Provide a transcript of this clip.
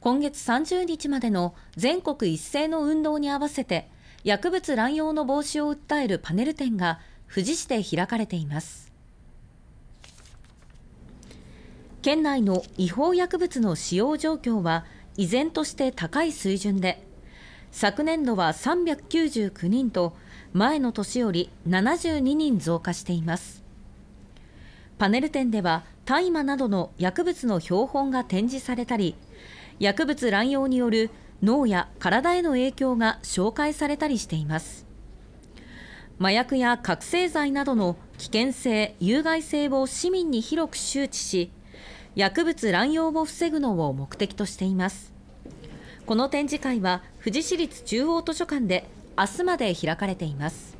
今月30日までの全国一斉の運動に合わせて薬物乱用の防止を訴えるパネル展が富士市で開かれています県内の違法薬物の使用状況は依然として高い水準で昨年度は399人と前の年より72人増加していますパネル展では大麻などの薬物の標本が展示されたり薬物乱用による脳や体への影響が紹介されたりしています麻薬や覚醒剤などの危険性有害性を市民に広く周知し薬物乱用を防ぐのを目的としていますこの展示会は富士市立中央図書館で明日まで開かれています